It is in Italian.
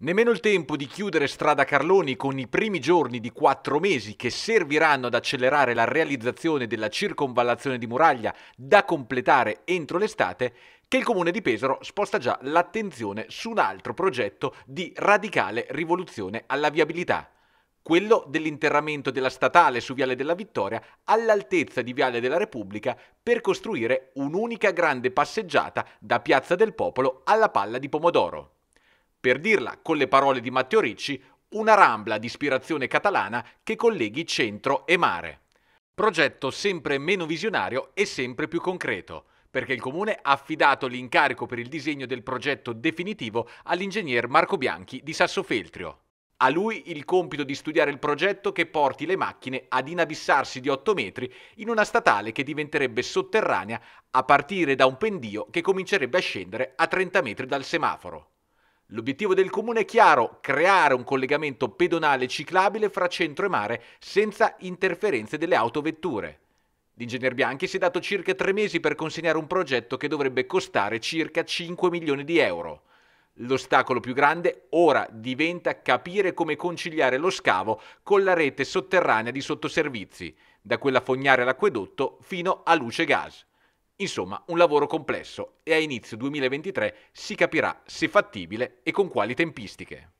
Nemmeno il tempo di chiudere Strada Carloni con i primi giorni di quattro mesi che serviranno ad accelerare la realizzazione della circonvallazione di muraglia da completare entro l'estate, che il comune di Pesaro sposta già l'attenzione su un altro progetto di radicale rivoluzione alla viabilità quello dell'interramento della statale su Viale della Vittoria all'altezza di Viale della Repubblica per costruire un'unica grande passeggiata da Piazza del Popolo alla Palla di Pomodoro per dirla con le parole di Matteo Ricci, una rambla di ispirazione catalana che colleghi centro e mare. Progetto sempre meno visionario e sempre più concreto, perché il comune ha affidato l'incarico per il disegno del progetto definitivo all'ingegner Marco Bianchi di Sassofeltrio. A lui il compito di studiare il progetto che porti le macchine ad inabissarsi di 8 metri in una statale che diventerebbe sotterranea a partire da un pendio che comincerebbe a scendere a 30 metri dal semaforo. L'obiettivo del comune è chiaro, creare un collegamento pedonale ciclabile fra centro e mare senza interferenze delle autovetture. L'ingegner Bianchi si è dato circa tre mesi per consegnare un progetto che dovrebbe costare circa 5 milioni di euro. L'ostacolo più grande ora diventa capire come conciliare lo scavo con la rete sotterranea di sottoservizi, da quella fognare all'acquedotto fino a luce gas. Insomma, un lavoro complesso e a inizio 2023 si capirà se fattibile e con quali tempistiche.